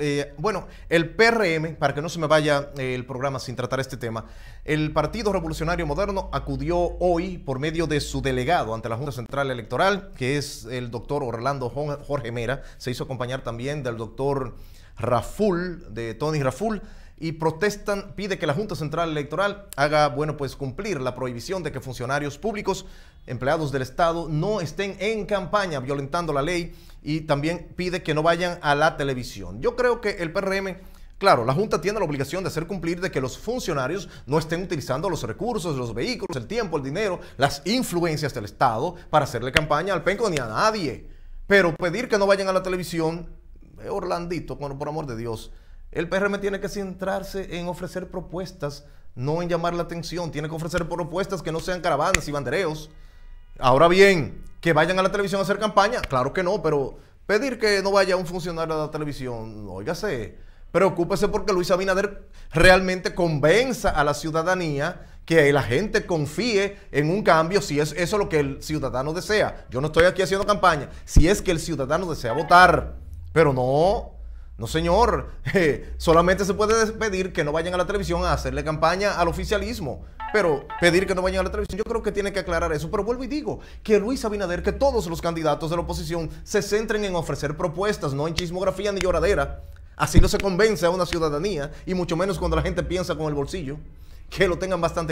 Eh, bueno, el PRM, para que no se me vaya eh, el programa sin tratar este tema, el Partido Revolucionario Moderno acudió hoy por medio de su delegado ante la Junta Central Electoral, que es el doctor Orlando Jorge Mera, se hizo acompañar también del doctor Raful, de Tony Raful, y protestan, pide que la Junta Central Electoral haga, bueno, pues cumplir la prohibición de que funcionarios públicos, empleados del Estado, no estén en campaña violentando la ley y también pide que no vayan a la televisión. Yo creo que el PRM... Claro, la Junta tiene la obligación de hacer cumplir de que los funcionarios no estén utilizando los recursos, los vehículos, el tiempo, el dinero, las influencias del Estado para hacerle campaña al penco ni a nadie. Pero pedir que no vayan a la televisión, eh, Orlandito, bueno, por amor de Dios, el PRM tiene que centrarse en ofrecer propuestas, no en llamar la atención. Tiene que ofrecer propuestas que no sean caravanas y bandereos. Ahora bien, que vayan a la televisión a hacer campaña, claro que no, pero pedir que no vaya un funcionario a la televisión, óigase, preocúpese porque Luis Abinader realmente convenza a la ciudadanía que la gente confíe en un cambio si es eso lo que el ciudadano desea. Yo no estoy aquí haciendo campaña, si es que el ciudadano desea votar, pero no no, señor. Eh, solamente se puede pedir que no vayan a la televisión a hacerle campaña al oficialismo. Pero pedir que no vayan a la televisión, yo creo que tiene que aclarar eso. Pero vuelvo y digo que Luis Abinader, que todos los candidatos de la oposición se centren en ofrecer propuestas, no en chismografía ni lloradera. Así no se convence a una ciudadanía, y mucho menos cuando la gente piensa con el bolsillo, que lo tengan bastante